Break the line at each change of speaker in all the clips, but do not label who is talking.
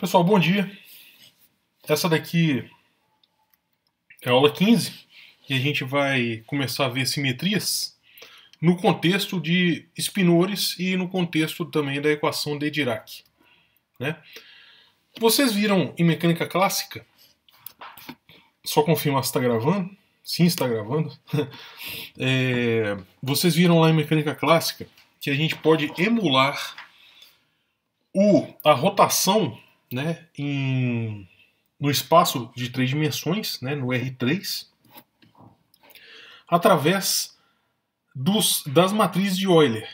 Pessoal, bom dia. Essa daqui é a aula 15 e a gente vai começar a ver simetrias no contexto de spinores e no contexto também da equação de Dirac. Né? Vocês viram em mecânica clássica? Só confirmar se está gravando. Sim, está gravando. é, vocês viram lá em mecânica clássica que a gente pode emular o, a rotação né, em, no espaço de três dimensões, né, no R3, através dos, das matrizes de Euler.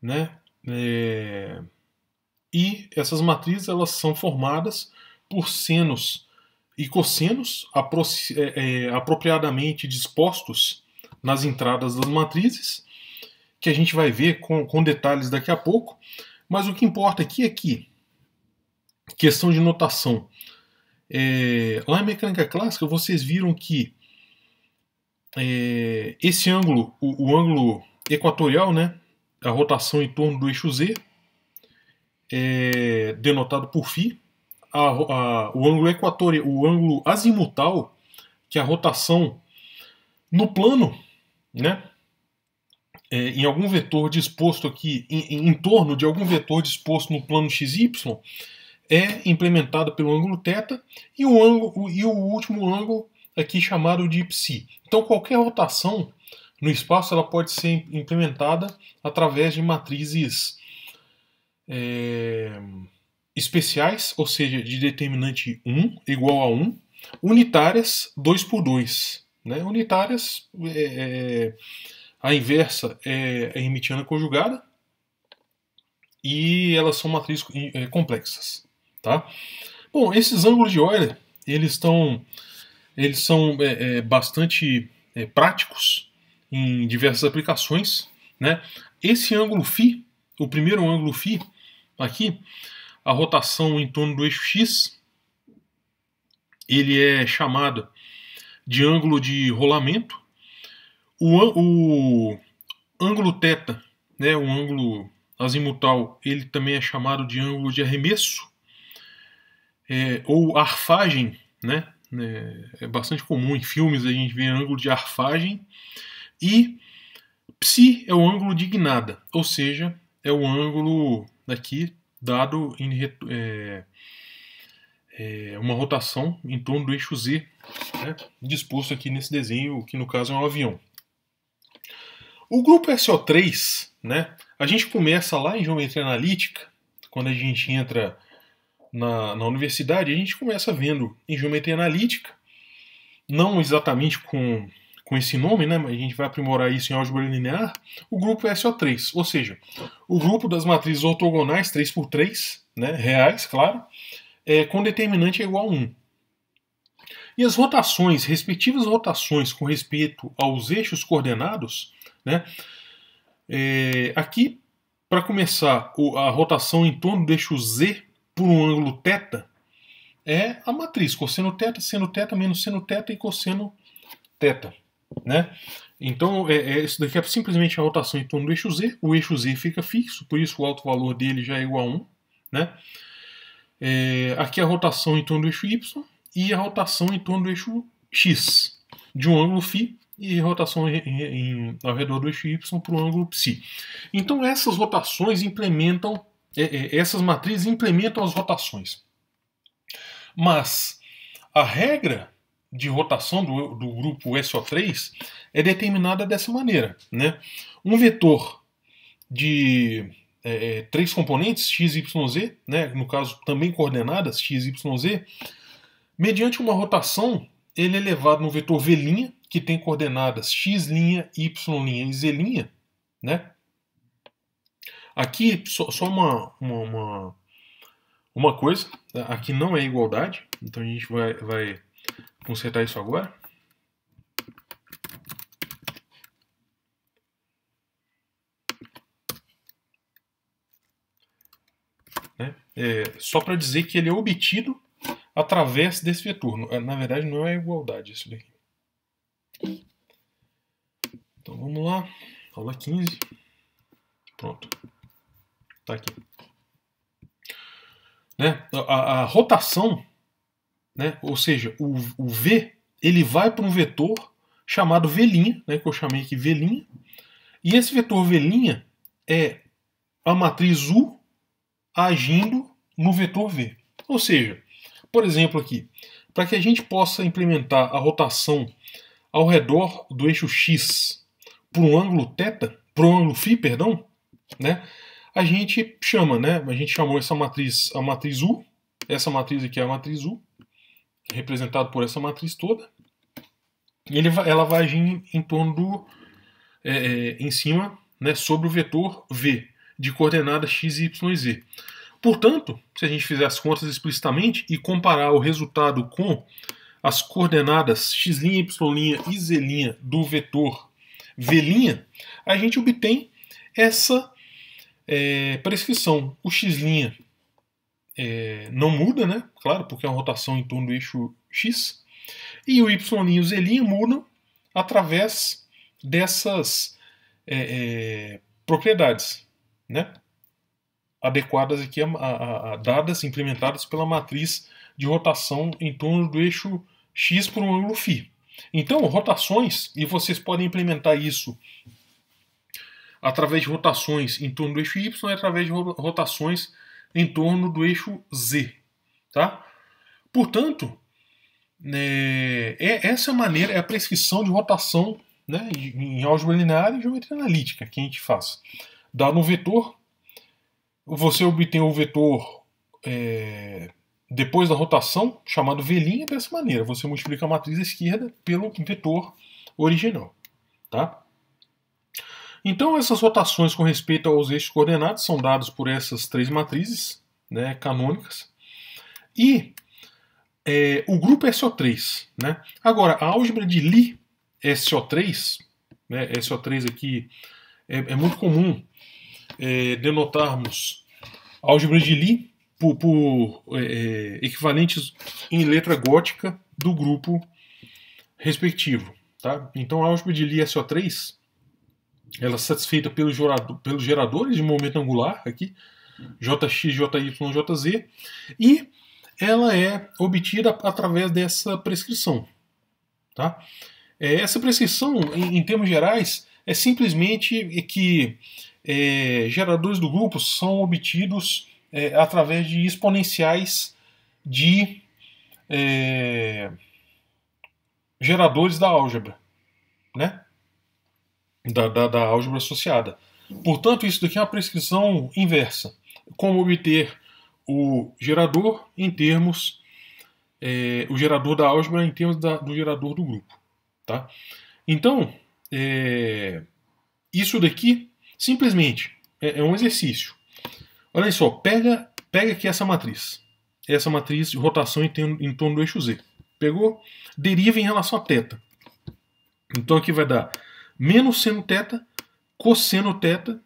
Né? É, e essas matrizes elas são formadas por senos e cossenos apro é, é, apropriadamente dispostos nas entradas das matrizes, que a gente vai ver com, com detalhes daqui a pouco. Mas o que importa aqui é que Questão de notação. É, lá em mecânica clássica, vocês viram que é, esse ângulo, o, o, ângulo equatorial, né, a rotação em torno do eixo Z, é denotado por φ, a, a, o ângulo equatorial, o ângulo azimutal, que é a rotação no plano, né, é, em algum vetor disposto aqui, em, em, em torno de algum vetor disposto no plano xy, é implementada pelo ângulo θ e o, ângulo, e o último ângulo aqui chamado de psi. Então qualquer rotação no espaço ela pode ser implementada através de matrizes é, especiais, ou seja, de determinante 1 igual a 1, unitárias 2 por 2. Né? Unitárias, é, é, a inversa é a é hermitiana conjugada, e elas são matrizes é, complexas. Tá? Bom, esses ângulos de Euler eles estão eles são é, é, bastante é, práticos em diversas aplicações, né? Esse ângulo φ, o primeiro ângulo φ aqui, a rotação em torno do eixo x, ele é chamado de ângulo de rolamento. O, o ângulo θ, né, o ângulo azimutal, ele também é chamado de ângulo de arremesso é, ou arfagem, né? É, é, bastante comum em filmes a gente vê ângulo de arfagem. E psi é o ângulo de guinada, ou seja, é o ângulo daqui dado em é, é, uma rotação em torno do eixo Z, né? disposto aqui nesse desenho, que no caso é um avião. O grupo SO3, né, a gente começa lá em geometria analítica, quando a gente entra na, na universidade, a gente começa vendo em geometria analítica, não exatamente com, com esse nome, né, mas a gente vai aprimorar isso em álgebra linear, o grupo SO3, ou seja, o grupo das matrizes ortogonais 3x3, né, reais, claro, é, com determinante é igual a 1. E as rotações, respectivas rotações com respeito aos eixos coordenados, né, é, aqui, para começar, a rotação em torno do eixo Z por um ângulo θ é a matriz cosseno θ, seno θ menos seno θ e cosseno θ. Né? Então, é, é, isso daqui é simplesmente a rotação em torno do eixo z. O eixo z fica fixo, por isso o alto valor dele já é igual a 1. Né? É, aqui a rotação em torno do eixo y e a rotação em torno do eixo x, de um ângulo φ e rotação em, em, ao redor do eixo y para um ângulo psi. Então, essas rotações implementam é, essas matrizes implementam as rotações. Mas a regra de rotação do, do grupo SO3 é determinada dessa maneira. Né? Um vetor de é, é, três componentes, x, y, z, né? no caso também coordenadas x, y, z, mediante uma rotação, ele é levado no vetor v', que tem coordenadas x', y' e z', né? Aqui, só, só uma, uma, uma, uma, coisa, né? aqui não é igualdade, então a gente vai, vai consertar isso agora. Né? É, só para dizer que ele é obtido através desse vetor. É, na verdade, não é igualdade isso daqui. Então vamos lá, aula 15. Pronto. Tá aqui. Né? A, a rotação, né? ou seja, o, o V ele vai para um vetor chamado V', né? que eu chamei aqui V', e esse vetor V' é a matriz U agindo no vetor V. Ou seja, por exemplo aqui, para que a gente possa implementar a rotação ao redor do eixo X por um ângulo θ, por um ângulo φ, perdão, né? a gente chama, né? A gente chamou essa matriz a matriz U, essa matriz aqui é a matriz U, representada por essa matriz toda, e ele, ela vai agir em, torno do, é, é, em cima, né, sobre o vetor V, de coordenada x, y e z. Portanto, se a gente fizer as contas explicitamente e comparar o resultado com as coordenadas x', y' e z' do vetor v', a gente obtém essa é, prescrição, o X' é, não muda, né? Claro, porque é uma rotação em torno do eixo X. E o Y e o Z' mudam através dessas é, é, propriedades, né? Adequadas aqui, a, a, a, dadas, implementadas pela matriz de rotação em torno do eixo X por um ângulo φ. Então, rotações, e vocês podem implementar isso através de rotações em torno do eixo Y e através de rotações em torno do eixo Z. Tá? Portanto, é, é essa é maneira é a prescrição de rotação né, em álgebra linear e geometria analítica que a gente faz. Dado um vetor, você obtém o vetor é, depois da rotação, chamado V' dessa maneira. Você multiplica a matriz esquerda pelo vetor original. Tá? Então, essas rotações com respeito aos eixos coordenados são dados por essas três matrizes né, canônicas. E é, o grupo é SO3. Né? Agora, a álgebra de Lie é SO3, né, SO3 aqui é, é muito comum é, denotarmos álgebra de Lie por, por é, equivalentes em letra gótica do grupo respectivo. Tá? Então, a álgebra de Lie SO3 ela é satisfeita pelos geradores de momento angular, aqui, JX, JY, JZ, e ela é obtida através dessa prescrição. Tá? É, essa prescrição, em, em termos gerais, é simplesmente que é, geradores do grupo são obtidos é, através de exponenciais de é, geradores da álgebra. Né? da, da, da álgebra associada. Portanto, isso daqui é uma prescrição inversa. Como obter o gerador em termos é, o gerador da álgebra em termos da, do gerador do grupo, tá? Então é, isso daqui simplesmente é, é, um exercício. Olha só, pega pega aqui essa matriz, essa matriz de rotação em, em torno do eixo z. Pegou? Deriva em relação a θ. Então aqui vai dar menos seno teta, cosseno teta,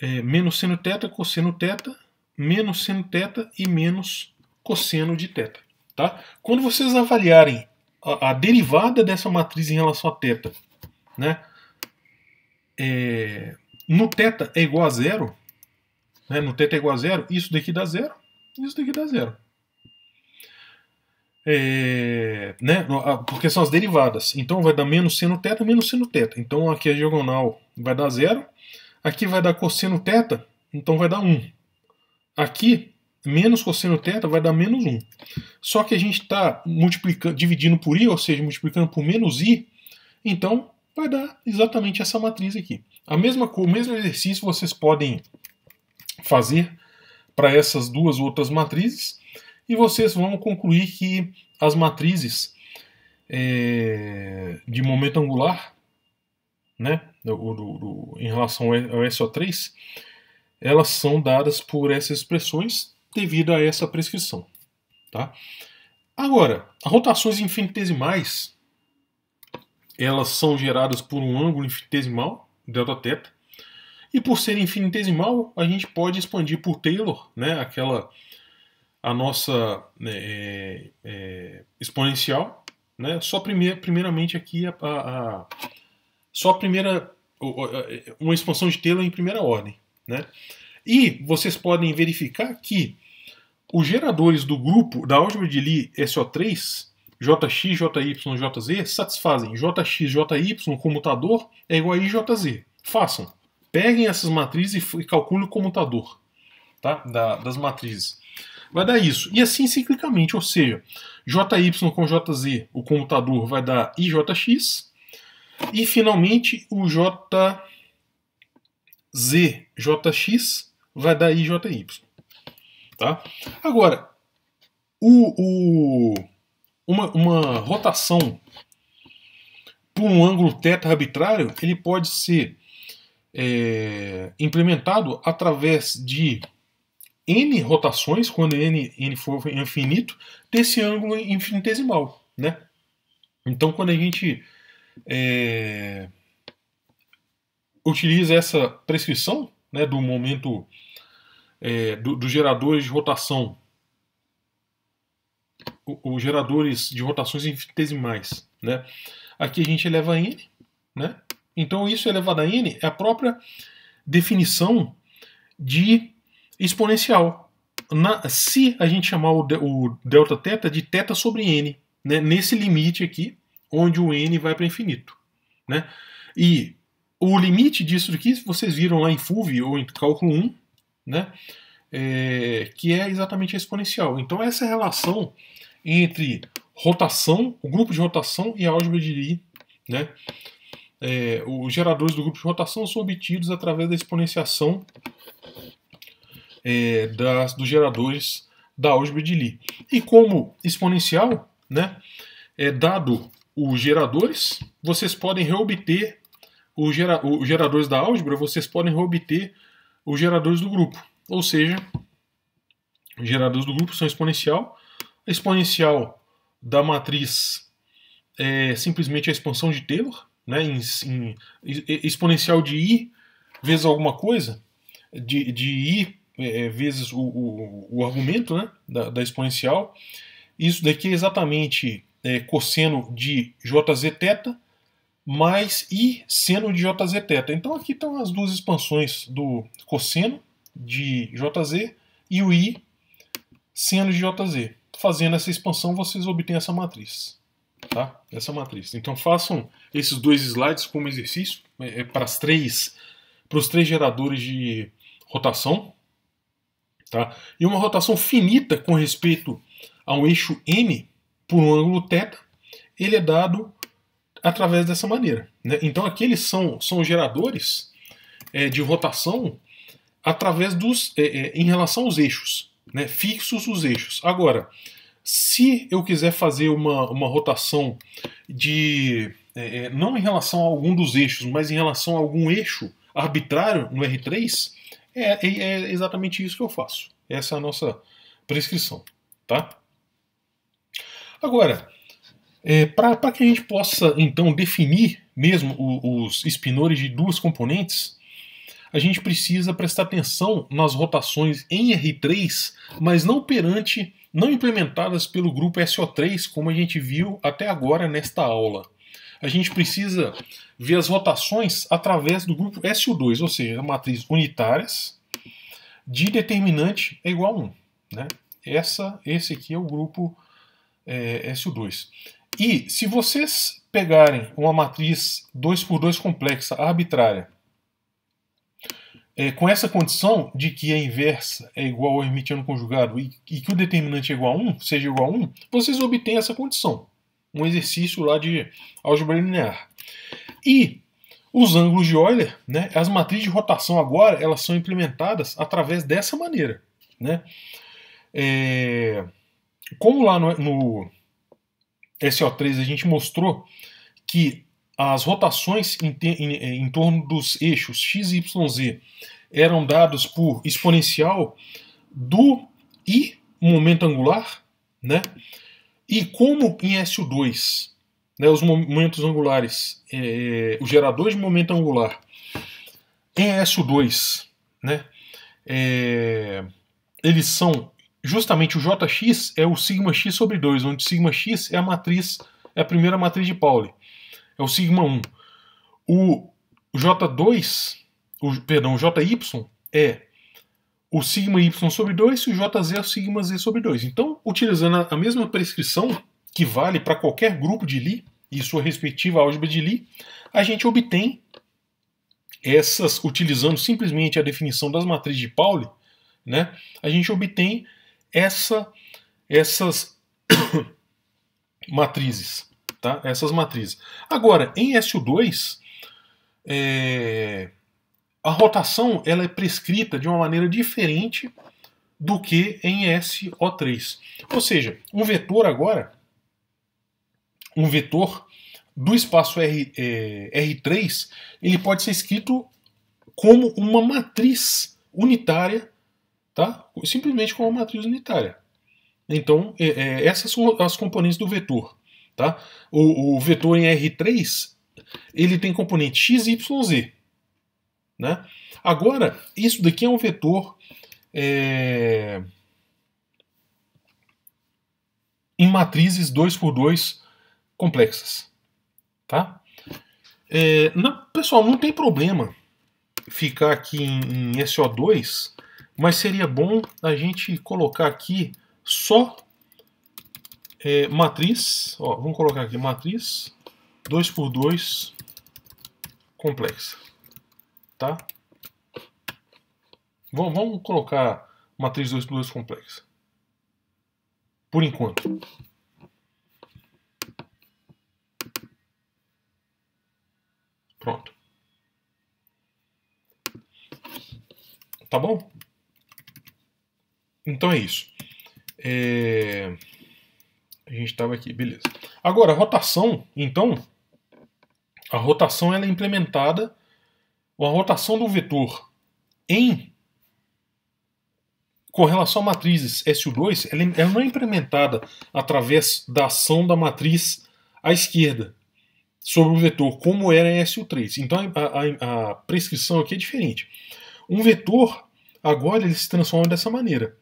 é, menos seno teta, cosseno teta, menos seno teta e menos cosseno de teta. Tá? Quando vocês avaliarem a, a derivada dessa matriz em relação a teta, né, é, no teta é igual a zero, né, no teta é igual a zero, isso daqui dá zero, isso daqui dá zero. É, né, porque são as derivadas. Então vai dar menos seno teta menos seno teta. Então aqui a é diagonal vai dar zero. Aqui vai dar cosseno teta, então vai dar 1. Um. Aqui, menos cosseno teta vai dar menos 1. Um. Só que a gente está dividindo por i, ou seja, multiplicando por menos i, então vai dar exatamente essa matriz aqui. A mesma, o mesmo exercício vocês podem fazer para essas duas outras matrizes e vocês vão concluir que as matrizes é, de momento angular, né, do, do, do, em relação ao SO3, elas são dadas por essas expressões devido a essa prescrição. Tá? Agora, as rotações infinitesimais, elas são geradas por um ângulo infinitesimal, delta teta, e por ser infinitesimal, a gente pode expandir por Taylor, né, aquela a nossa né, é, é, exponencial, né? Só primeir, primeiramente aqui a, a, a, só a primeira uma expansão de Taylor em primeira ordem, né? E vocês podem verificar que os geradores do grupo da álgebra de Lie SO3, JX, JY, JZ, satisfazem JX, JY, comutador é igual a IJZ. Façam. Peguem essas matrizes e calculem o comutador tá? Da, das matrizes vai dar isso. E assim ciclicamente, ou seja, JY com JZ, o computador vai dar IJX. E finalmente o JZ, JX vai dar IJY. Tá? Agora, o, o, uma, uma rotação por um ângulo θ arbitrário, ele pode ser é, implementado através de n rotações, quando n, n for infinito, desse ângulo infinitesimal. Né? Então, quando a gente é, utiliza essa prescrição né, do momento é, dos do geradores de rotação, os geradores de rotações infinitesimais, né? aqui a gente eleva a n, né? então isso elevado a n é a própria definição de exponencial. Na, se a gente chamar o, o delta teta de θ sobre n, né, nesse limite aqui, onde o n vai para infinito. Né? E o limite disso aqui, vocês viram lá em FUV ou em cálculo 1, né? É, que é exatamente a exponencial. Então essa relação entre rotação, o grupo de rotação e a álgebra de Lie, né? É, os geradores do grupo de rotação são obtidos através da exponenciação é, das, dos geradores da álgebra de Lie. E como exponencial, né, é, dado os geradores, vocês podem reobter os, gera, geradores da álgebra, vocês podem reobter os geradores do grupo. Ou seja, os geradores do grupo são exponencial. A exponencial da matriz é simplesmente a expansão de Taylor, né, em, em exponencial de i vezes alguma coisa, de, de i é, é, vezes o, o, o, argumento né, da, da, exponencial. Isso daqui é exatamente é, cosseno de jzθ mais i seno de jzθ. Então aqui estão as duas expansões do cosseno de jz e o i seno de jz. Fazendo essa expansão, vocês obtêm essa matriz. Tá? Essa matriz. Então façam esses dois slides como exercício é, é para as três para os três geradores de rotação Tá? E uma rotação finita com respeito a um eixo N por um ângulo θ, ele é dado através dessa maneira. Né? Então aqui eles são, são geradores é, de rotação através dos é, é, em relação aos eixos, né? fixos os eixos. Agora, se eu quiser fazer uma, uma rotação de é, é, não em relação a algum dos eixos, mas em relação a algum eixo arbitrário no R3, é, é exatamente isso que eu faço. Essa é a nossa prescrição, tá? Agora, é, para que a gente possa então definir mesmo o, os espinores de duas componentes, a gente precisa prestar atenção nas rotações em R3, mas não perante, não implementadas pelo grupo SO3, como a gente viu até agora nesta aula a gente precisa ver as rotações através do grupo SU2, ou seja, matrizes unitárias de determinante é igual a 1. Né? Essa, esse aqui é o grupo é, SU2. E se vocês pegarem uma matriz 2 por 2 complexa arbitrária é, com essa condição de que a inversa é igual ao hermitiano conjugado e, e, que o determinante é igual a 1, seja igual a 1, vocês obtêm essa condição um exercício lá de álgebra linear. E os ângulos de Euler, né, as matrizes de rotação agora, elas são implementadas através dessa maneira. Né? É, como lá no, no SO3 a gente mostrou que as rotações em, te, em, em torno dos eixos x, y, z eram dados por exponencial do i, momento angular, né? E como em su 2 né, os momentos angulares, é, é, o gerador de momento angular em su 2 né, é, eles são justamente o JX é o sigma x sobre 2, onde sigma x é a matriz, é a primeira matriz de Pauli. É o sigma 1. O J2, o, perdão, o JY é o sigma y sobre 2 e o jz é o sigma z sobre 2. Então, utilizando a mesma prescrição que vale para qualquer grupo de Lie e sua respectiva álgebra de Lie, a gente obtém essas, utilizando simplesmente a definição das matrizes de Pauli, né, a gente obtém essa, essas matrizes. Tá? Essas matrizes. Agora, em SU2, é, a rotação ela é prescrita de uma maneira diferente do que em SO3. Ou seja, um vetor agora, um vetor do espaço R, é, R3, ele pode ser escrito como uma matriz unitária, tá? simplesmente como uma matriz unitária. Então, é, é, essas são as componentes do vetor. Tá? O, o vetor em R3 ele tem componente x, y, z. Né? Agora, isso daqui é um vetor é... em matrizes 2 por 2 complexas. Tá? É, não, pessoal, não tem problema ficar aqui em, em SO2, mas seria bom a gente colocar aqui só é, matriz, ó, vamos colocar aqui matriz 2 por 2 complexa tá? Vamos, vamos colocar matriz 2 por 2 complexa. Por enquanto. Pronto. Tá bom? Então é isso. É... A gente estava aqui, beleza. Agora, a rotação, então, a rotação ela é implementada a rotação do vetor em com relação a matrizes SU2, é, ela, não é implementada através da ação da matriz à esquerda sobre o vetor, como era em SU3. Então a, a, a prescrição aqui é diferente. Um vetor, agora, ele se transforma dessa maneira.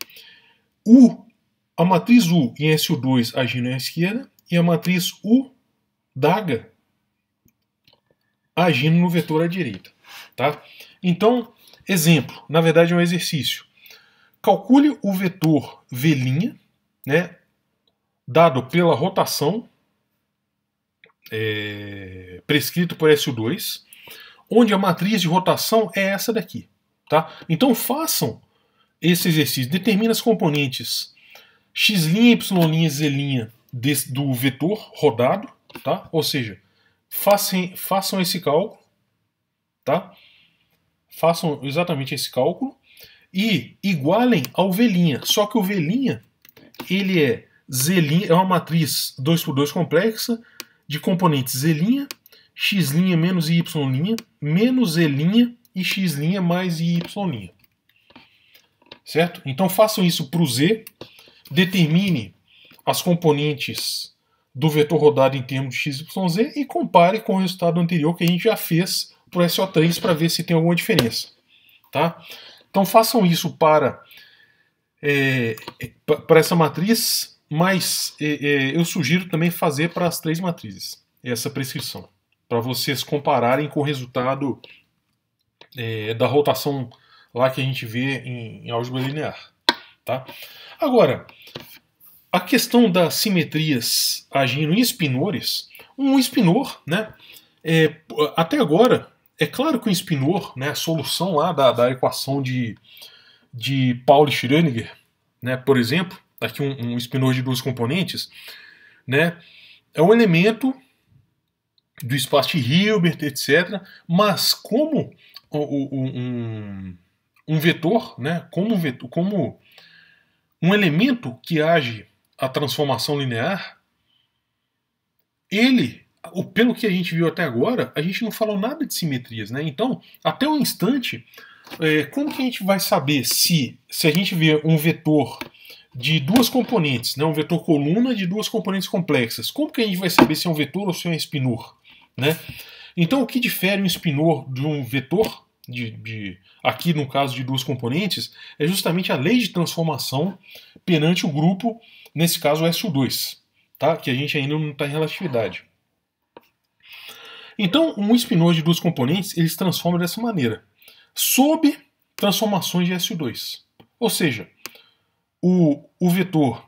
U, a matriz U em SU2 agindo à esquerda e a matriz U, DAGA, agindo no vetor à direita. Tá? Então, exemplo, na verdade é um exercício. Calcule o vetor V', né, dado pela rotação é, prescrito por SU2, onde a matriz de rotação é essa daqui. Tá? Então façam esse exercício, determine as componentes x', y', z' desse, do vetor rodado, tá? ou seja, façam, façam esse cálculo, tá? façam exatamente esse cálculo e igualem ao Velinha. Só que o Velinha, ele é Zelinha, é uma matriz 2 por 2 complexa de componentes Zelinha, X' menos Y', menos z' e X' mais Y'. Certo? Então façam isso para o Z, determine as componentes do vetor rodado em termos de x, y, z e compare com o resultado anterior que a gente já fez para o SO3 para ver se tem alguma diferença. Tá? Então façam isso para, é, é para essa matriz, mas é, é, eu sugiro também fazer para as três matrizes essa prescrição, para vocês compararem com o resultado é, da rotação lá que a gente vê em, em álgebra linear. Tá? Agora, a questão das simetrias agindo em espinores, um espinor, né? É, até agora, é claro que o Spinor, né, a solução lá da, da equação de, de Pauli Schrödinger, né, por exemplo, aqui um, um Spinor de duas componentes, né, é um elemento do espaço de Hilbert, etc. Mas como um, um vetor, né, como, vetor, como um elemento que age a transformação linear, ele o, pelo que a gente viu até agora, a gente não falou nada de simetrias, né? Então, até o instante, é, como que a gente vai saber se, se a gente vê um vetor de duas componentes, né? um vetor coluna de duas componentes complexas, como que a gente vai saber se é um vetor ou se é um espinor, né? Então, o que difere um espinor de um vetor, de, de, aqui no caso de duas componentes, é justamente a lei de transformação perante o grupo, nesse caso o SU2, tá? que a gente ainda não está em relatividade. Então, um spinor de duas componentes ele se transforma dessa maneira, sob transformações de su 2 Ou seja, o, o vetor,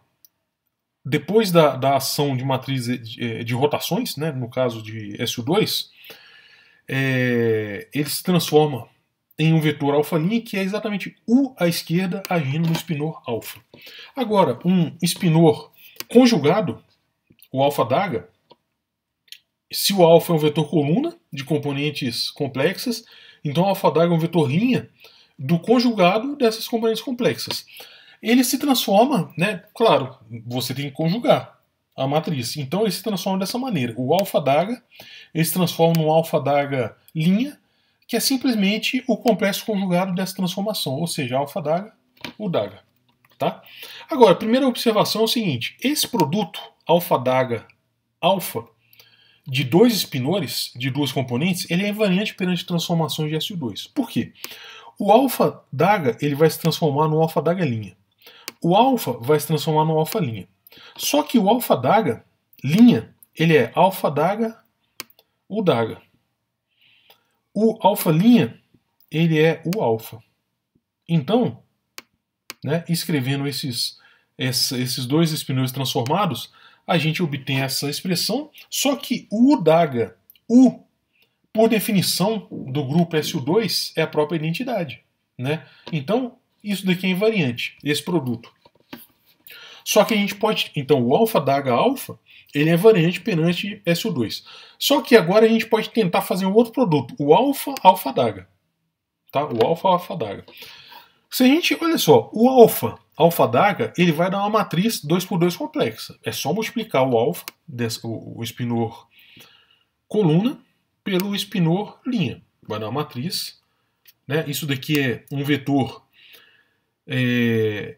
depois da, da ação de matriz eh, de, eh, de rotações, né, no caso de su 2 é, ele se transforma em um vetor alfa' que é exatamente U à esquerda agindo no spinor alfa. Agora, um spinor conjugado, o alfa daga, se o alfa é um vetor coluna né, de componentes complexas, então o alfadag é um vetor linha do conjugado dessas componentes complexas. Ele se transforma, né? Claro, você tem que conjugar a matriz. Então ele se transforma dessa maneira. O alfa-daga, ele se transforma num alfa-daga linha, que é simplesmente o complexo conjugado dessa transformação, ou seja, alfa-daga, o daga. Tá? Agora, a primeira observação é o seguinte: esse produto alfa-daga alfa de dois spinores de duas componentes, ele é invariante perante transformações de SU2. Por quê? O alfa daga ele vai se transformar no alfa daga linha. O alfa vai se transformar no alfa linha. Só que o alfa daga linha, ele é alfa daga o daga. O alfa linha, ele é o alfa. Então, né, escrevendo esses, esses dois spinores transformados, a gente obtém essa expressão, só que o Daga, U, por definição do grupo SU2, é a própria identidade. Né? Então, isso daqui é invariante, esse produto. Só que a gente pode. Então, o alfa Daga alfa ele é variante perante SU2. Só que agora a gente pode tentar fazer um outro produto, o alfa alfa daga. Tá? O alfa alfa daga. Se a gente, olha só, o alfa alfa-daga, ele vai dar uma matriz 2 por 2 complexa. É só multiplicar o alfa, o espinor coluna, pelo espinor linha. Vai dar uma matriz. Né? Isso daqui é um vetor é,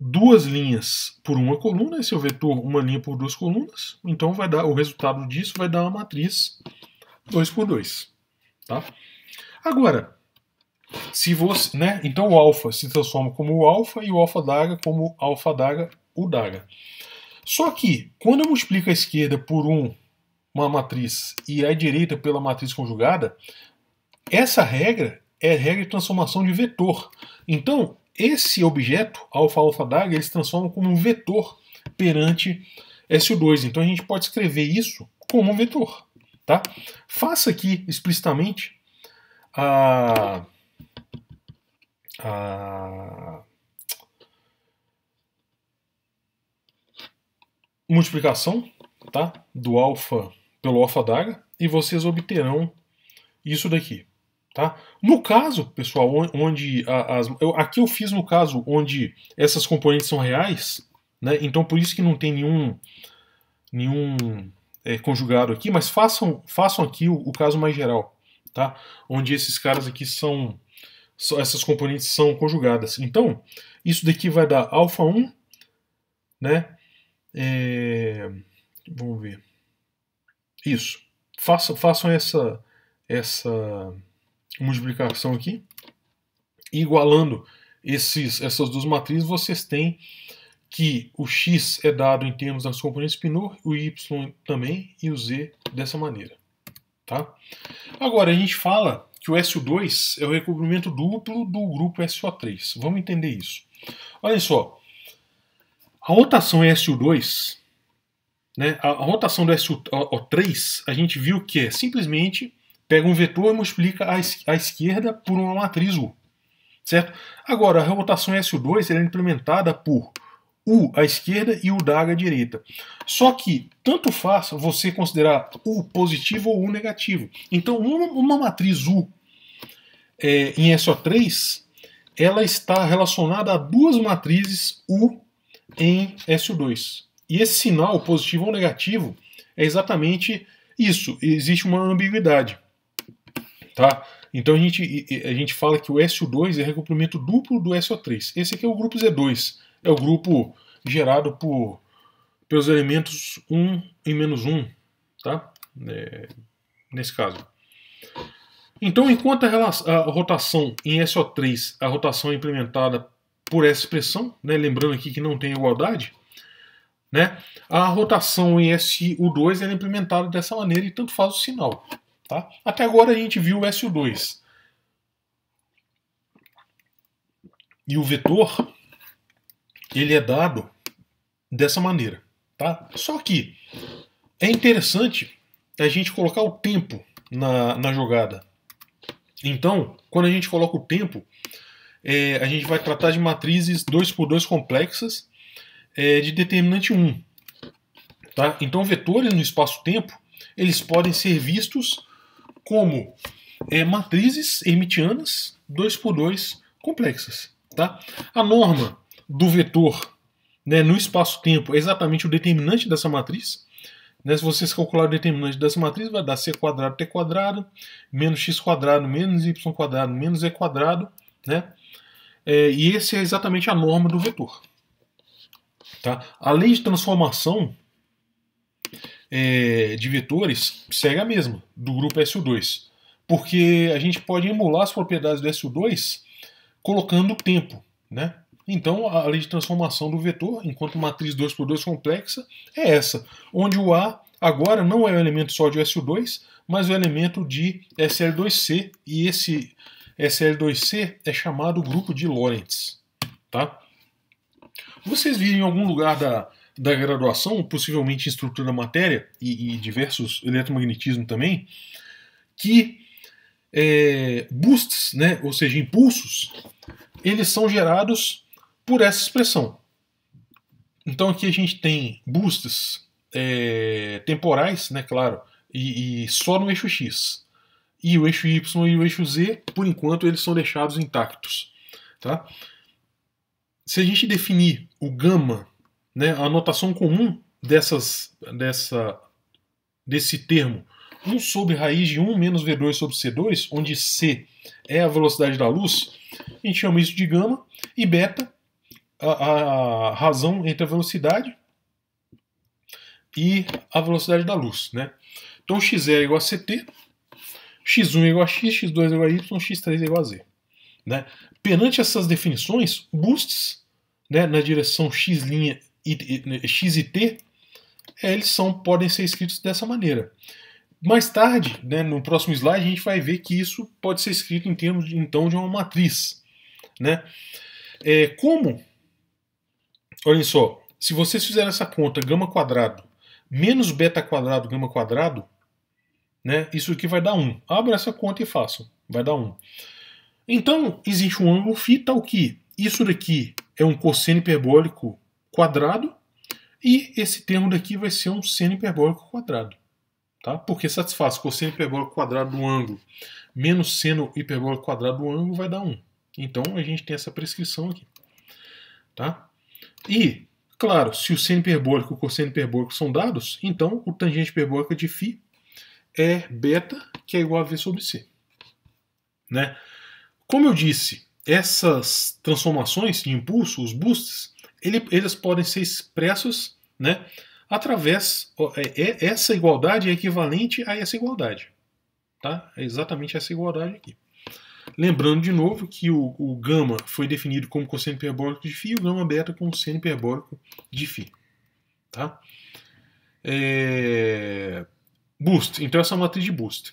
duas linhas por uma coluna, esse é o vetor uma linha por duas colunas, então vai dar o resultado disso vai dar uma matriz 2 por 2, tá? Agora, se você, né? Então o alfa se transforma como o alfa e o alfa daga como alfa daga o daga. Só que quando eu multiplico a esquerda por um, uma matriz e a direita pela matriz conjugada, essa regra é regra de transformação de vetor. Então esse objeto alfa alfa daga ele se transforma como um vetor perante SU2. Então a gente pode escrever isso como um vetor, tá? Faça aqui explicitamente a a multiplicação tá? do alfa pelo alfa d'H e vocês obterão isso daqui. Tá? No caso, pessoal, onde as, eu, aqui eu fiz no caso onde essas componentes são reais, né? então por isso que não tem nenhum, nenhum é, conjugado aqui, mas façam, façam aqui o, o caso mais geral, tá? onde esses caras aqui são essas componentes são conjugadas. Então, isso daqui vai dar alfa 1, né? É, vamos ver. Isso. Façam, façam essa, essa multiplicação aqui. Igualando esses, essas duas matrizes, vocês têm que o x é dado em termos das componentes Pinot, o y também e o z dessa maneira. Tá? Agora a gente fala que o SO2 é o recobrimento duplo do grupo SO3. Vamos entender isso. Olha só, a rotação SO2, né, a, a rotação do SO3, a gente viu que é simplesmente pega um vetor e multiplica a, a esquerda por uma matriz U. Certo? Agora, a rotação SO2 é implementada por U à esquerda e o DAG à direita. Só que tanto faz você considerar U positivo ou U negativo. Então, uma, uma matriz U é, em SO3 ela está relacionada a duas matrizes U em SO2. E esse sinal, positivo ou negativo, é exatamente isso. Existe uma ambiguidade. Tá? Então a gente, a gente fala que o SO2 é recuprimento duplo do SO3. Esse aqui é o grupo Z2 é o grupo gerado por, pelos elementos 1 e menos 1, tá? É, nesse caso. Então, enquanto a, relação, a, rotação em SO3, a rotação é implementada por essa expressão, né, lembrando aqui que não tem igualdade, né, a rotação em SU2 é implementada dessa maneira e tanto faz o sinal. Tá? Até agora a gente viu o SU2. E o vetor ele é dado dessa maneira, tá? Só que é interessante a gente colocar o tempo na, na jogada. Então, quando a gente coloca o tempo, é, a gente vai tratar de matrizes 2 por 2 complexas é, de determinante 1. Tá? Então, vetores no espaço-tempo eles podem ser vistos como é, matrizes hermitianas 2 por 2 complexas. Tá? A norma do vetor né, no espaço-tempo é exatamente o determinante dessa matriz. Né, se vocês calcularem o determinante dessa matriz, vai dar c quadrado t quadrado menos x quadrado menos y quadrado menos e quadrado, né? É, e esse é exatamente a norma do vetor. Tá? A lei de transformação é, de vetores segue a mesma do grupo SU2, porque a gente pode emular as propriedades do SU2 colocando o tempo, né? Então, a lei de transformação do vetor, enquanto matriz 2 por 2 complexa, é essa, onde o A agora não é o elemento só de SU2, mas o elemento de SL2C, e esse SL2C é chamado grupo de Lorentz. Tá? Vocês viram em algum lugar da, da graduação, possivelmente em estrutura da matéria e, e diversos eletromagnetismo também, que é, boosts, né, ou seja, impulsos, eles são gerados por essa expressão. Então aqui a gente tem boosts é, temporais, né, claro, e, e só no eixo X. E o eixo Y e o eixo Z, por enquanto, eles são deixados intactos. Tá? Se a gente definir o gama, né, a notação comum dessas, dessa, desse termo 1 sobre raiz de 1 menos V2 sobre C2, onde C é a velocidade da luz, a gente chama isso de gama, e beta a, a razão entre a velocidade e a velocidade da luz. Né? Então x0 é igual a ct, x1 é igual a x, x2 é igual a y, x3 é igual a z. Né? Perante essas definições, boosts né, na direção x' linha, e, x e t, é, eles são, podem ser escritos dessa maneira. Mais tarde, né, no próximo slide, a gente vai ver que isso pode ser escrito em termos de, então de uma matriz. Né? É, como Olhem só, se vocês fizerem essa conta gama quadrado menos beta quadrado gama quadrado, né, isso aqui vai dar 1. Abra essa conta e façam, vai dar 1. Então, existe um ângulo φ tal que isso daqui é um cosseno hiperbólico quadrado e esse termo daqui vai ser um seno hiperbólico quadrado. Tá? Porque satisfaz cosseno hiperbólico quadrado do ângulo menos seno hiperbólico quadrado do ângulo vai dar 1. Então, a gente tem essa prescrição aqui. Tá? E, claro, se o seno hiperbólico e o cosseno hiperbólico são dados, então o tangente hiperbólica de φ é beta, que é igual a v sobre c. Né? Como eu disse, essas transformações de impulso, os boosts, ele, eles podem ser expressos né, através. É, é, essa igualdade é equivalente a essa igualdade. Tá? É exatamente essa igualdade aqui. Lembrando de novo que o, o gama foi definido como cosseno hiperbólico de φ e o gama beta como seno hiperbólico de φ. Tá? É... Boost. Então essa é a matriz de Boost.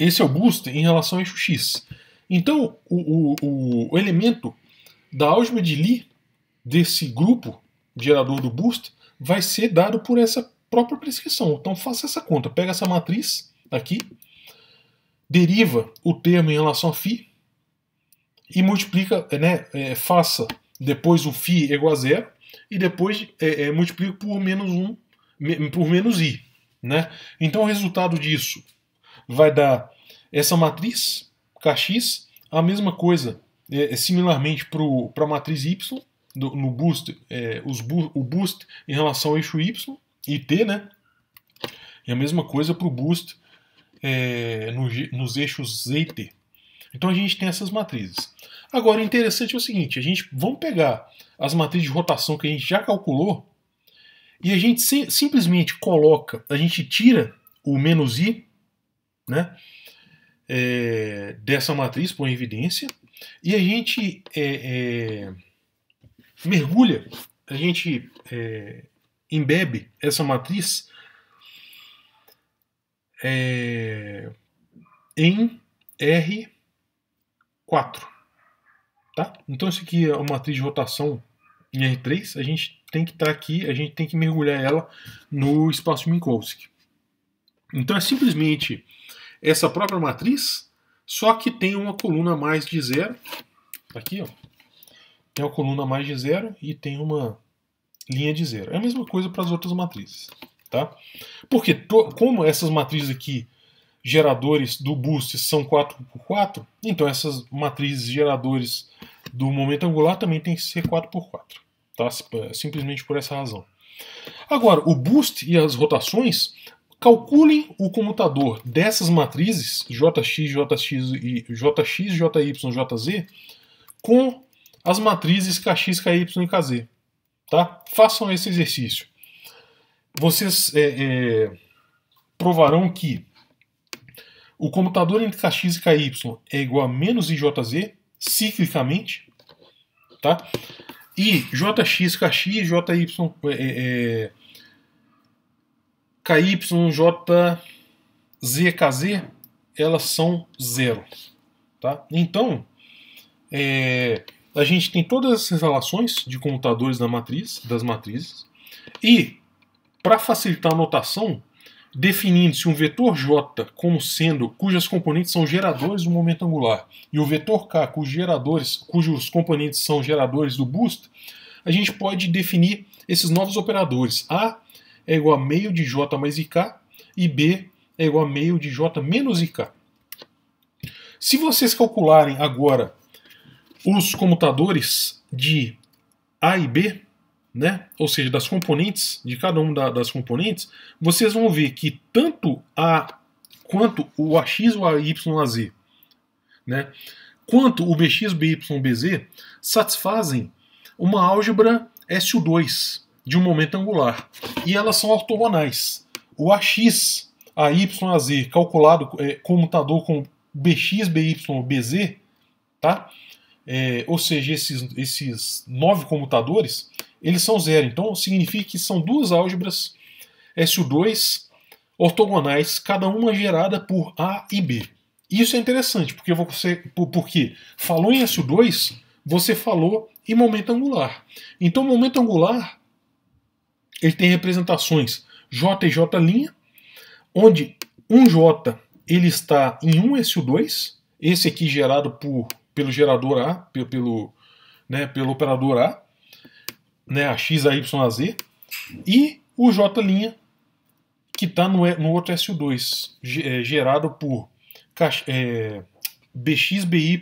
Esse é o Boost em relação ao eixo X. Então o, o, o elemento da álgebra de Lie desse grupo gerador do Boost vai ser dado por essa própria prescrição. Então faça essa conta. Pega essa matriz aqui deriva o termo em relação a φ e multiplica, é, né, é, faça depois o φ igual a zero e depois é, é, multiplica por menos um, por menos i. Né? Então o resultado disso vai dar essa matriz kx, a mesma coisa é, é similarmente para a matriz y, do, no boost, é, os bu, o boost em relação ao eixo y e t, né? E a mesma coisa para o boost é, no, nos eixos Z e T. Então a gente tem essas matrizes. Agora, interessante é o seguinte: a gente vamos pegar as matrizes de rotação que a gente já calculou e a gente simplesmente coloca, a gente tira o menos i, né, é, dessa matriz por evidência e a gente é, é mergulha, a gente é, embebe essa matriz é, em R4. Tá? Então, isso aqui é uma matriz de rotação em R3. A gente tem que estar tá aqui, a gente tem que mergulhar ela no espaço Minkowski. Então, é simplesmente essa própria matriz, só que tem uma coluna mais de zero. Tá aqui, ó. Tem uma coluna mais de zero e tem uma linha de zero. É a mesma coisa para as outras matrizes tá? Porque como essas matrizes aqui geradores do boost são 4x4, então essas matrizes geradores do momento angular também tem que ser 4x4, tá? É, simplesmente por essa razão. Agora, o boost e as rotações, calculem o comutador dessas matrizes JX, JX e JX, JY, JZ com as matrizes KX, KY e KZ, tá? Façam esse exercício vocês é, é, provarão que o computador entre kx e ky é igual a menos ijz ciclicamente, tá? E jx, kx, jy, é, é, ky, jz, kz, elas são zero, tá? Então, é, a gente tem todas essas relações de computadores da matriz, das matrizes, e para facilitar a notação, definindo-se um vetor j como sendo cujas componentes são geradores do momento angular e o vetor k cujos geradores, cujos componentes são geradores do boost, a gente pode definir esses novos operadores. A é igual a meio de j mais ik e b é igual a meio de j menos ik. Se vocês calcularem agora os comutadores de a e b, né? ou seja, das componentes, de cada uma da, das componentes, vocês vão ver que tanto a quanto o ax, o y, o z, né? quanto o bx, by, bz satisfazem uma álgebra SU2 de um momento angular e elas são ortogonais. O ax, a y, z calculado é, comutador com bx, by, bz, tá? É, ou seja, esses, esses nove comutadores, eles são zero. Então significa que são duas álgebras SU2 ortogonais, cada uma gerada por A e B. Isso é interessante, porque você porque falou em SU2, você falou em momento angular. Então o momento angular ele tem representações J e J', onde um J ele está em um SU2, esse aqui gerado por, pelo gerador A, pelo, pelo, né, pelo operador A, né, a x, a y, a z, e o J' que está no, no outro SU2, é, gerado por é, BX, BY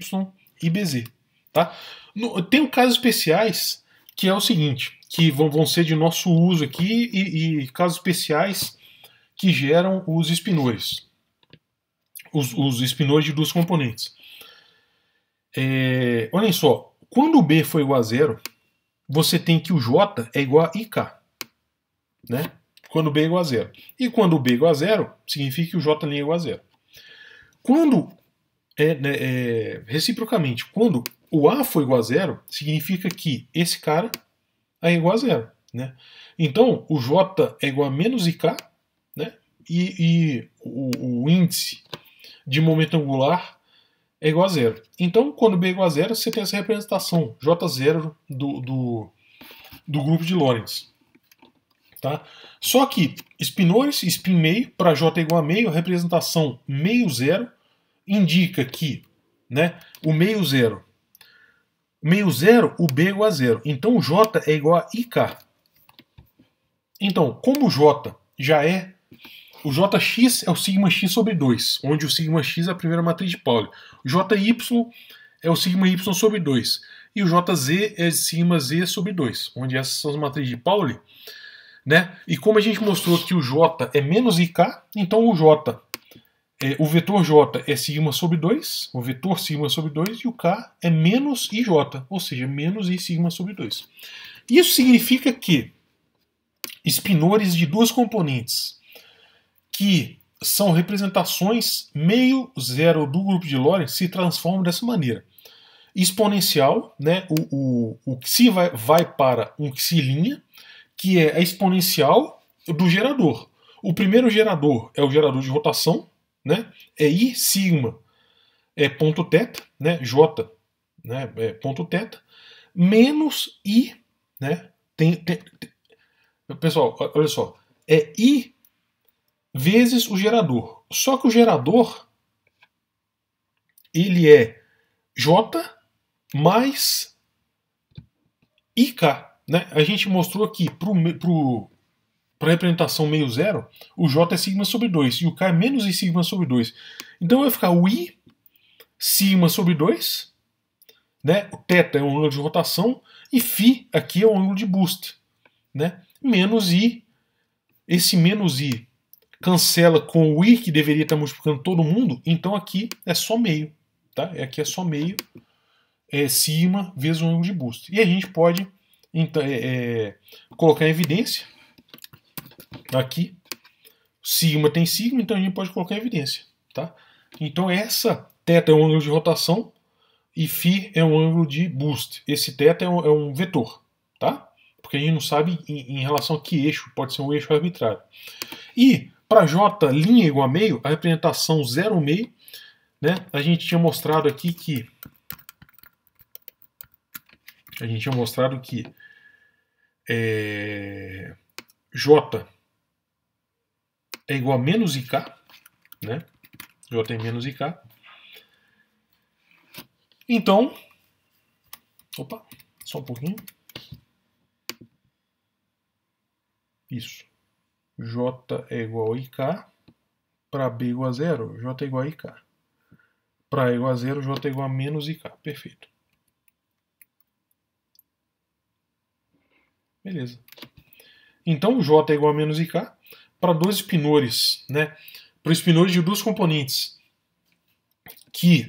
e BZ. Tá? No, tem um casos especiais que é o seguinte, que vão, vão ser de nosso uso aqui e, e casos especiais que geram os espinores, os, os espinores de duas componentes. É, olhem só, quando o B foi igual a zero, você tem que o J é igual a IK. Né? Quando B é igual a zero. E quando B é igual a zero, significa que o J é igual a zero. Quando, é, né, é, reciprocamente, quando o A for igual a zero, significa que esse cara é igual a zero. Né? Então, o J é igual a menos IK, né? e, e o, o índice de momento angular é igual a zero. Então, quando b é igual a zero, você tem essa representação J0 do, do, do grupo de Lorentz. Tá? Só que spinores, spin meio, para J é igual a meio, a representação meio zero indica que né, o meio zero, meio zero, o B é igual a zero. Então, J é igual a IK. Então, como J já é o Jx é o sigma x sobre 2, onde o sigma x é a primeira matriz de Pauli. O Jy é o sigma y sobre 2. E o Jz é sigma z sobre 2, onde essas são as matrizes de Pauli. Né? E como a gente mostrou que o J é menos IK, então o J é, o vetor J é sigma sobre 2, o vetor sigma sobre 2, e o K é menos IJ, ou seja, menos I sigma sobre 2. Isso significa que espinores de duas componentes que são representações meio zero do grupo de Lorentz se transformam dessa maneira. Exponencial, né, o, o, o xi vai, vai para um xi linha, que é a é exponencial do gerador. O primeiro gerador é o gerador de rotação, né, é i sigma é ponto teta, né, j né, é ponto teta, menos i, né, tem, tem, tem pessoal, olha só, é i vezes o gerador. Só que o gerador ele é J mais IK. Né? A gente mostrou aqui para a representação meio zero, o J é sigma sobre 2 e o K é menos I sigma sobre 2. Então vai ficar o I sigma sobre 2, né? o θ é um ângulo de rotação e φ aqui é um ângulo de boost. Né? Menos I, esse menos I cancela com o i que deveria estar multiplicando todo mundo, então aqui é só meio. Tá? É aqui é só meio é, cima vezes o ângulo de boost E a gente pode então, é, é, colocar em evidência aqui. Sigma tem sigma, então a gente pode colocar em evidência. Tá? Então essa teta é um ângulo de rotação e φ é um ângulo de boost. Esse teta é, um, é um, vetor, tá? Porque a gente não sabe em, em relação a que eixo, pode ser um eixo arbitrário. E para J, linha igual a meio, a representação 0 meio, né? A gente tinha mostrado aqui que a gente tinha mostrado que é, J é igual a menos IK, né? J é menos IK. Então, opa, só um pouquinho. Isso. J é igual a IK para B igual a zero, J é igual a IK. Para A igual a zero, J é igual a menos IK. Perfeito. Beleza. Então, J é igual a menos IK para dois espinores, né? Para espinores de duas componentes que,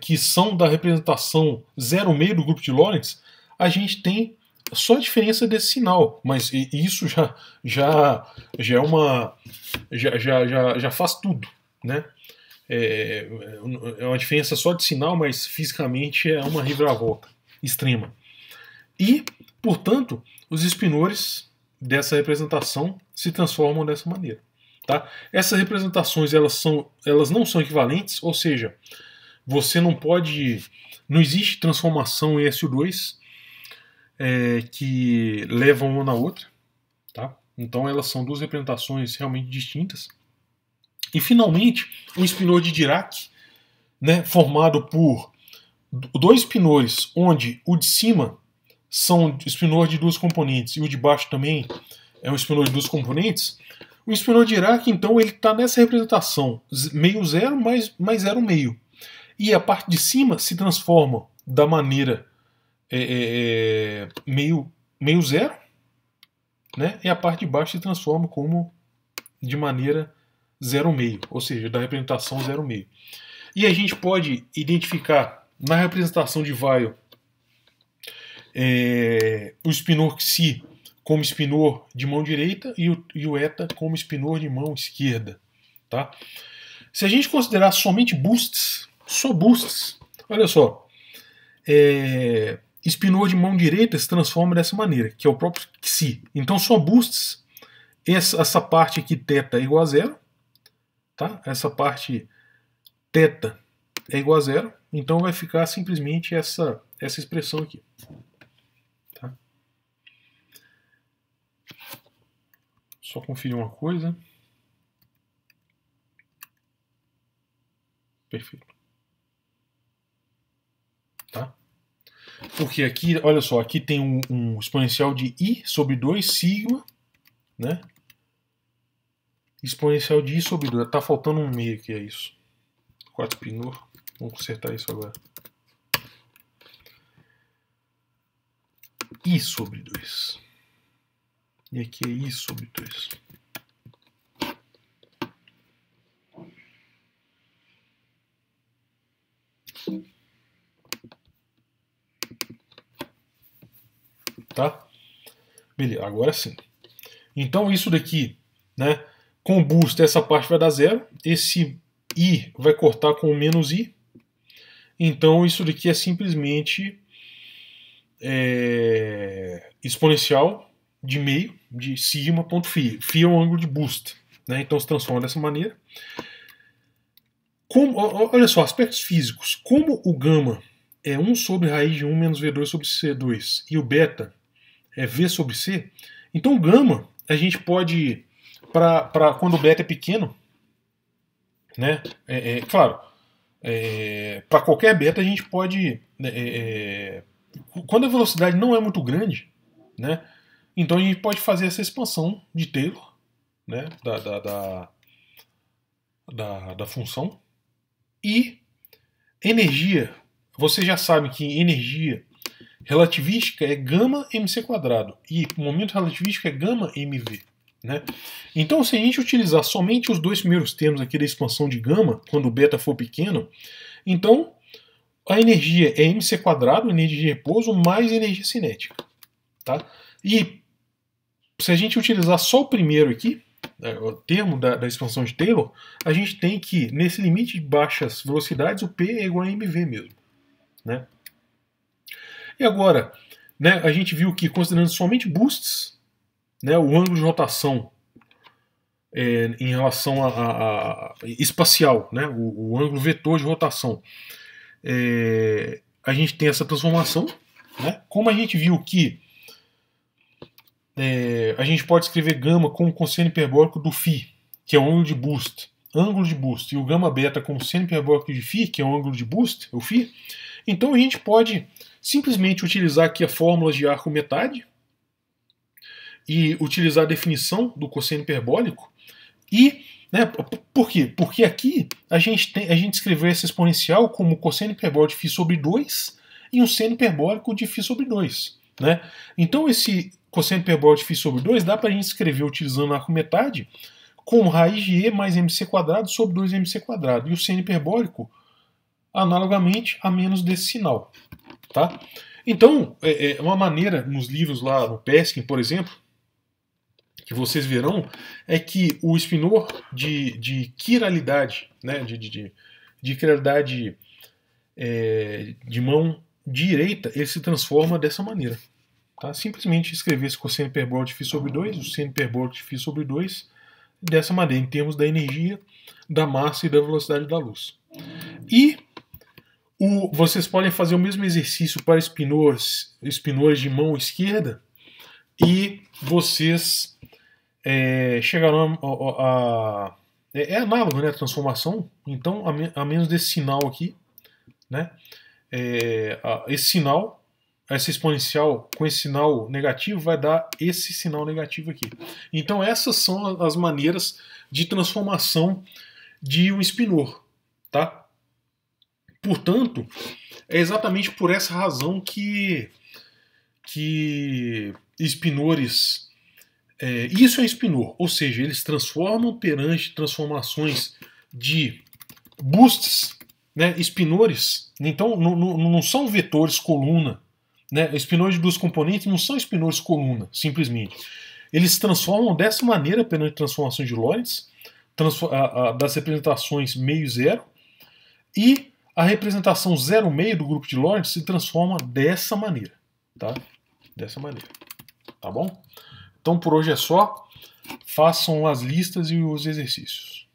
que são da representação 0,5 do grupo de Lorentz, a gente tem só a diferença desse sinal, mas isso já já já é uma já já, já, já faz tudo, né? É, é uma diferença só de sinal, mas fisicamente é uma reviravolta extrema. E, portanto, os espinores dessa representação se transformam dessa maneira. Tá? Essas representações elas, são, elas não são equivalentes, ou seja, você não pode. Não existe transformação em su 2 é, que levam uma na outra, tá? Então elas são duas representações realmente distintas. E finalmente, um espinor de Dirac, né, formado por dois espinores, onde o de cima são espinor de duas componentes e o de baixo também é um espinor de duas componentes. O espinor de Dirac, então, ele está nessa representação meio zero mais, mais zero meio. E a parte de cima se transforma da maneira é, é, é, meio, meio zero, né? e a parte de baixo se transforma como de maneira zero meio, ou seja, da representação zero meio. E a gente pode identificar na representação de Weil é, o spinor Xi como spinor de mão direita e o, e o eta como spinor de mão esquerda. Tá? Se a gente considerar somente boosts, só boosts, olha só, é, Spinoa de mão direita se transforma dessa maneira, que é o próprio Xi. Então só bustes essa, essa parte aqui θ é igual a zero, tá? essa parte θ é igual a zero, então vai ficar simplesmente essa, essa expressão aqui. Tá? Só conferir uma coisa. Perfeito. Porque aqui, olha só, aqui tem um, um exponencial de i sobre 2 sigma, né? Exponencial de i sobre 2. Tá faltando um meio aqui, é isso. 4 pinor. Vamos consertar isso agora. i sobre 2. E aqui é i sobre 2. Thank tá? Beleza, agora sim. Então isso daqui, né, com boost essa parte vai dar zero, esse i vai cortar com menos i, então isso daqui é simplesmente é, exponencial de meio de sigma ponto phi. Phi é o ângulo de boost, né, então se transforma dessa maneira. Como, olha só, aspectos físicos. Como o gama é 1 sobre raiz de 1 menos V2 sobre C2 e o beta é, V sobre C. Então, gama, a gente pode, para quando o beta é pequeno, né? É, é claro, é, para qualquer beta a gente pode. Né, é, é, quando a velocidade não é muito grande, né? Então a gente pode fazer essa expansão de Taylor, né? Da, da, da, da, da função. E energia. Você já sabe que energia Relativística é gama MC quadrado e momento relativístico é gama MV. Né? Então, se a gente utilizar somente os dois primeiros termos aqui da expansão de gama, quando o beta for pequeno, então a energia é mc quadrado, energia de repouso, mais energia cinética. Tá? E se a gente utilizar só o primeiro aqui, né, o termo da, da expansão de Taylor, a gente tem que, nesse limite de baixas velocidades, o P é igual a mv mesmo. Né? E agora, né, a gente viu que considerando somente boosts, né, o ângulo de rotação é, em relação a, a, a espacial, né, o, o, ângulo vetor de rotação, é, a gente tem essa transformação. Né, como a gente viu que é, a gente pode escrever gama como cosseno hiperbólico do φ, que é o ângulo de boost, ângulo de boost, e o gama beta como seno hiperbólico de φ, que é o ângulo de boost, o φ, então a gente pode simplesmente utilizar aqui a fórmula de arco metade e utilizar a definição do cosseno hiperbólico. E né, por quê? Porque aqui a gente, tem, a gente escreveu essa exponencial como cosseno hiperbólico de φ sobre 2 e um seno hiperbólico de φ sobre 2. Né? Então esse cosseno hiperbólico de φ sobre 2 dá para a gente escrever utilizando arco metade com raiz de e mais mc quadrado sobre 2mc quadrado. E o seno hiperbólico, analogamente, a menos desse sinal. Tá? Então, é, é uma maneira nos livros lá, no Peskin, por exemplo, que vocês verão, é que o spinor de, de quiralidade, né, de, de, de quiralidade é, de mão direita, ele se transforma dessa maneira. Tá? Simplesmente escrever esse cosseno hiperbólico de φ sobre 2, o seno hiperbólico de φ sobre 2, dessa maneira, em termos da energia, da massa e da velocidade da luz. E o, vocês podem fazer o mesmo exercício para espinores, de mão esquerda e vocês é, chegarão a, a, a é, é, análogo, né, a transformação. Então, a, me, a menos desse sinal aqui, né, é, esse sinal, essa exponencial com esse sinal negativo vai dar esse sinal negativo aqui. Então, essas são as maneiras de transformação de um espinor, tá? Portanto, é exatamente por essa razão que, que Spinores. É, isso é Spinor, ou seja, eles transformam perante transformações de boosts, né, espinores, então não, não, não são vetores coluna, né, espinores de duas componentes não são espinores coluna, simplesmente. Eles transformam dessa maneira perante transformações de Lorentz, a, a, das representações meio zero, e a representação 0,6 do grupo de Lorentz se transforma dessa maneira, tá? Dessa maneira, tá bom? Então por hoje é só. Façam as listas e os exercícios.